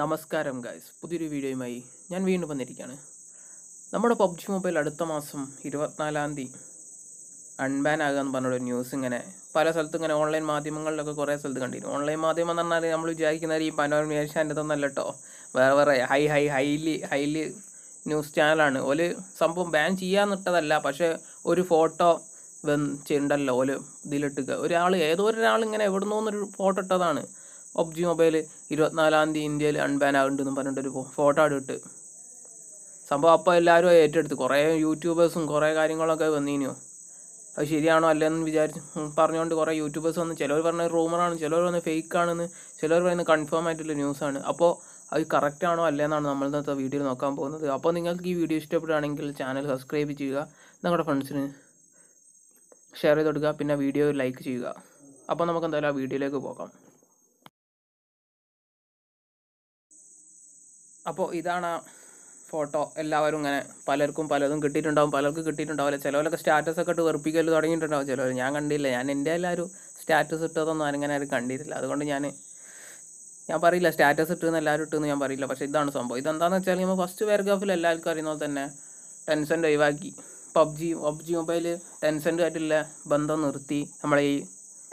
നമസ്കാരം ഗായ്സ് പുതിയൊരു വീഡിയോയുമായി ഞാൻ വീണ്ടും വന്നിരിക്കുകയാണ് നമ്മുടെ പബ്ജി മൊബൈൽ അടുത്ത മാസം ഇരുപത്തിനാലാം തീയതി അൺബാൻ ആകുമെന്ന് പറഞ്ഞൊരു ന്യൂസ് ഇങ്ങനെ പല സ്ഥലത്തും ഇങ്ങനെ ഓൺലൈൻ മാധ്യമങ്ങളിലൊക്കെ കുറേ സ്ഥലത്ത് കണ്ടിരുന്നു ഓൺലൈൻ മാധ്യമം എന്ന് പറഞ്ഞാൽ നമ്മൾ വിചാരിക്കുന്ന ഈ പനോരമേഷൻ ഏഷ്യാൻ്റെ ഒന്നല്ല കേട്ടോ വേറെ വേറെ high high highly highly news ചാനലാണ് ഒരു സംഭവം ബാൻ ചെയ്യാന്നിട്ടതല്ല പക്ഷേ ഒരു ഫോട്ടോ വെൻ ഉണ്ടല്ലോ ഒരു ഇതിലിട്ടുക ഒരാൾ ഏതോ ഒരാൾ ഇങ്ങനെ എവിടെ നിന്നൊന്നൊരു ഫോട്ടോ ഇട്ടതാണ് ഒബ്ജി മൊബൈൽ ഇരുപത്തിനാലാം തീയതി ഇന്ത്യയിൽ അൺബാൻ ആകുന്നുണ്ടെന്നും പറഞ്ഞിട്ടൊരു ഫോട്ടോ ഇട്ടിട്ട് സംഭവം അപ്പോൾ എല്ലാവരും ഏറ്റെടുത്ത് കുറേ യൂട്യൂബേഴ്സും കുറേ കാര്യങ്ങളൊക്കെ വന്നിനിയോ അത് ശരിയാണോ അല്ലെന്ന് വിചാരിച്ച് പറഞ്ഞുകൊണ്ട് കുറേ യൂട്യൂബേഴ്സ് വന്ന് ചിലർ പറഞ്ഞ റൂമറാണ് ചിലർ പറയുന്നത് ഫേക്ക് ആണെന്ന് ചിലർ പറയുന്നത് കൺഫേം ആയിട്ടുള്ള ന്യൂസാണ് അപ്പോൾ അത് കറക്റ്റ് ആണോ അല്ലെന്നാണ് നമ്മൾ ഇന്നത്തെ വീഡിയോയിൽ നോക്കാൻ പോകുന്നത് അപ്പോൾ നിങ്ങൾക്ക് ഈ വീഡിയോ ഇഷ്ടപ്പെടുകയാണെങ്കിൽ ചാനൽ സബ്സ്ക്രൈബ് ചെയ്യുക നിങ്ങളുടെ ഫ്രണ്ട്സിന് ഷെയർ ചെയ്ത് കൊടുക്കുക പിന്നെ വീഡിയോ ലൈക്ക് ചെയ്യുക അപ്പോൾ നമുക്ക് എന്തായാലും ആ വീഡിയോയിലേക്ക് പോകാം അപ്പോൾ ഇതാണ് ആ ഫോട്ടോ എല്ലാവരും ഇങ്ങനെ പലർക്കും പലതും കിട്ടിയിട്ടുണ്ടാവും പലർക്കും കിട്ടിയിട്ടുണ്ടാവില്ല ചിലവരൊക്കെ സ്റ്റാറ്റസ് ഒക്കെ ഇട്ട് വെറുപ്പിക്കൽ തുടങ്ങിയിട്ടുണ്ടാവും ചിലവർ ഞാൻ കണ്ടില്ല ഞാൻ എൻ്റെ എല്ലാവരും സ്റ്റാറ്റസ് ഇട്ടതൊന്നും ആരും ആരും കണ്ടിട്ടില്ല അതുകൊണ്ട് ഞാൻ ഞാൻ പറയില്ല സ്റ്റാറ്റസ് ഇട്ടെന്ന് എല്ലാവരും ഇട്ടെന്ന് ഞാൻ പറയില്ല പക്ഷേ ഇതാണ് സംഭവം ഇതെന്താണെന്ന് വെച്ചാൽ നമ്മൾ ഫസ്റ്റ് പാരഗ്രാഫിൽ എല്ലാവർക്കും പോലെ തന്നെ ടെൻസെൻ്റ് ഒഴിവാക്കി പബ്ജി പബ്ജി മൊബൈൽ ടെൻസെൻ്റായിട്ടുള്ള ബന്ധം നിർത്തി നമ്മളെ ഈ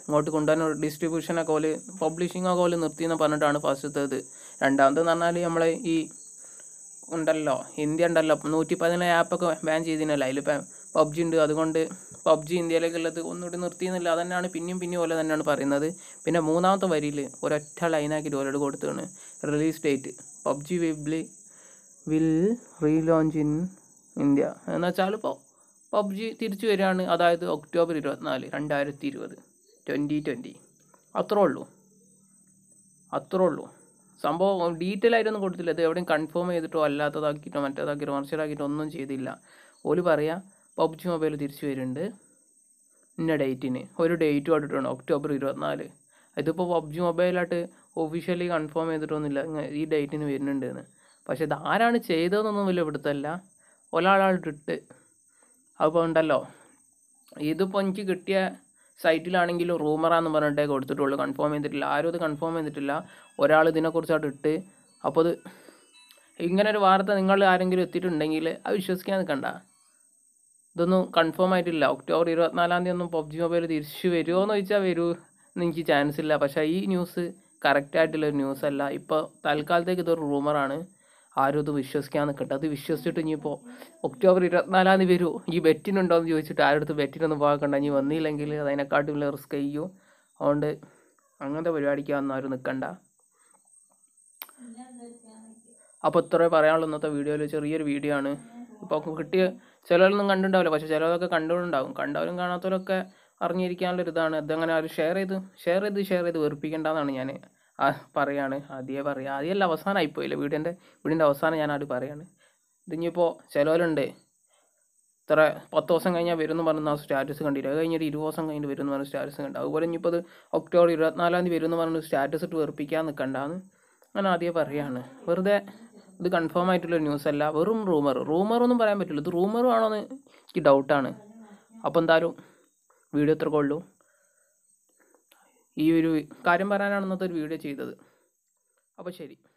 ഇങ്ങോട്ട് കൊണ്ടുവരുന്ന ഡിസ്ട്രിബ്യൂഷനൊക്കെ പോലെ പബ്ലിഷിങ്ങൊക്കെ പോലെ നിർത്തി എന്ന് പറഞ്ഞിട്ടാണ് ഫസ്റ്റത്തേത് രണ്ടാമതെന്ന് പറഞ്ഞാൽ നമ്മൾ ഈ ഉണ്ടല്ലോ ഇന്ത്യ ഉണ്ടല്ലോ നൂറ്റി പതിനേഴ് ആപ്പൊക്കെ ബാൻ ചെയ്തിനല്ലോ അതിലിപ്പം പബ്ജി ഉണ്ട് അതുകൊണ്ട് പബ്ജി ഇന്ത്യയിലേക്ക് ഉള്ളത് ഒന്നുകൂടി നിർത്തിയെന്നില്ല അതന്നെയാണ് പിന്നെയും പിന്നെയും പോലെ തന്നെയാണ് പറയുന്നത് പിന്നെ മൂന്നാമത്തെ വരിയിൽ ഒരൊറ്റ ലൈനാക്കിയിട്ട് ഓരോട് കൊടുത്താണ് റിലീസ് ഡേറ്റ് പബ്ജി വെബിൽ വിൽ ലോഞ്ച് ഇൻ ഇന്ത്യ എന്ന് വെച്ചാൽ ഇപ്പോൾ പബ്ജി തിരിച്ചു വരികയാണ് അതായത് ഒക്ടോബർ ഇരുപത്തിനാല് രണ്ടായിരത്തി ഇരുപത് ട്വൻറ്റി ട്വൻറ്റി അത്രേ ഉള്ളൂ അത്രേ ഉള്ളൂ സംഭവം ഡീറ്റെയിൽ ആയിട്ടൊന്നും കൊടുത്തില്ല ഇത് എവിടെയും കൺഫേം ചെയ്തിട്ടോ അല്ലാത്തതാക്കിയിട്ടോ മറ്റേതാക്കിയിട്ടോ മറിച്ചതാക്കിയിട്ടോ ഒന്നും ചെയ്തില്ല ഓല് പറയാ പബ്ജി മൊബൈൽ തിരിച്ചു വരുന്നുണ്ട് ഇന്ന ഡേറ്റിന് ഒരു ഡേറ്റ് കണ്ടിട്ടുണ്ട് ഒക്ടോബർ ഇരുപത്തിനാല് ഇതിപ്പോൾ പബ്ജി മൊബൈലായിട്ട് ഒഫീഷ്യലി കൺഫേം ചെയ്തിട്ടൊന്നുമില്ല ഈ ഡേറ്റിന് വരുന്നുണ്ട് എന്ന് പക്ഷേ ഇത് ആരാണ് ചെയ്തതെന്നൊന്നും വലിയ പിടുത്തല്ല ഒരാളാളിട്ടിട്ട് അതിപ്പോൾ ഉണ്ടല്ലോ ഇതിപ്പോൾ എനിക്ക് കിട്ടിയ സൈറ്റിലാണെങ്കിലും റൂമറാന്ന് പറഞ്ഞിട്ടേ കൊടുത്തിട്ടുള്ളൂ കൺഫേം ചെയ്തിട്ടില്ല ആരും അത് കൺഫേം ചെയ്തിട്ടില്ല ഒരാൾ ഇതിനെക്കുറിച്ചായിട്ട് ഇട്ട് അപ്പോൾ അത് ഇങ്ങനെ ഒരു വാർത്ത നിങ്ങൾ ആരെങ്കിലും എത്തിയിട്ടുണ്ടെങ്കിൽ അത് വിശ്വസിക്കാൻ നിൽക്കണ്ട ഇതൊന്നും കൺഫേം ആയിട്ടില്ല ഒക്ടോബർ ഇരുപത്തിനാലാം തീയതി ഒന്നും പബ്ജി മൊബൈൽ തിരിച്ചു വരുമോ എന്ന് ചോദിച്ചാൽ വരൂ എനിക്ക് ചാൻസ് ഇല്ല പക്ഷേ ഈ ന്യൂസ് കറക്റ്റായിട്ടുള്ളൊരു ന്യൂസല്ല ഇപ്പോൾ തൽക്കാലത്തേക്ക് ഇതൊരു റൂമറാണ് ആരും അത് വിശ്വസിക്കാൻ നിൽക്കട്ടെ അത് വിശ്വസിച്ചിട്ട് ഇനിയിപ്പോൾ ഒക്ടോബർ ഇരുപത്തിനാലാം തീയതി വരൂ ഈ ബെറ്റിനുണ്ടോ എന്ന് ചോദിച്ചിട്ട് ആരുടെ ബെറ്റിനൊന്നും പോകണ്ട ഇനി വന്നില്ലെങ്കിൽ അതിനെക്കാട്ടും വലിയ റിസ്ക് ചെയ്യൂ അതുകൊണ്ട് അങ്ങനത്തെ പരിപാടിക്ക് വന്നും ആരും നിൽക്കണ്ട അപ്പോൾ ഇത്രേ പറയാനുള്ളൂ ഇന്നത്തെ വീഡിയോയിൽ ചെറിയൊരു വീഡിയോ ആണ് ഇപ്പോൾ കിട്ടിയ ചിലരൊന്നും കണ്ടിട്ടുണ്ടാവില്ല പക്ഷേ ചിലരൊക്കെ കണ്ടുകൊണ്ടുണ്ടാവും കണ്ടവരും കാണാത്തവരൊക്കെ അറിഞ്ഞിരിക്കാനുള്ള ഇതാണ് അതങ്ങനെ ആരും ഷെയർ ചെയ്ത് ഷെയർ ചെയ്ത് ഷെയർ ചെയ്ത് വെറുപ്പിക്കേണ്ടതാണ് ഞാൻ പറയാണ് ആദ്യമേ പറയുക ആദ്യമല്ല പോയില്ല വീടിൻ്റെ വീടിൻ്റെ അവസാനം ഞാൻ ആദ്യം പറയാണ് ഇതിഞ്ഞിപ്പോൾ ചിലവരുണ്ട് ഇത്ര പത്ത് ദിവസം കഴിഞ്ഞാൽ വരുമെന്ന് പറഞ്ഞ സ്റ്റാറ്റസ് കണ്ടില്ല അത് കഴിഞ്ഞിട്ട് ഇരുപത് ദിവസം കഴിഞ്ഞ് വരുമെന്ന് പറഞ്ഞ സ്റ്റാറ്റസ് കണ്ട അതുപോലെ ഇനിയിപ്പോൾ അത് ഒക്ടോബർ ഇരുപത്തിനാലാം തീയതി വരുമെന്ന് പറഞ്ഞ സ്റ്റാറ്റസ് ഇട്ട് വെറുപ്പിക്കാൻ നിൽക്കണ്ടാന്ന് ഞാൻ ആദ്യം പറയാണ് വെറുതെ ഇത് കൺഫേം ആയിട്ടുള്ള ന്യൂസ് അല്ല വെറും റൂമർ റൂമർ ഒന്നും പറയാൻ പറ്റില്ല ഇത് റൂമറും ആണോ എന്ന് എനിക്ക് ഡൗട്ടാണ് അപ്പോൾ എന്തായാലും വീഡിയോ എത്രക്കുള്ളൂ ഈ ഒരു കാര്യം പറയാനാണ് ഇന്നത്തെ ഒരു വീഡിയോ ചെയ്തത് അപ്പോൾ ശരി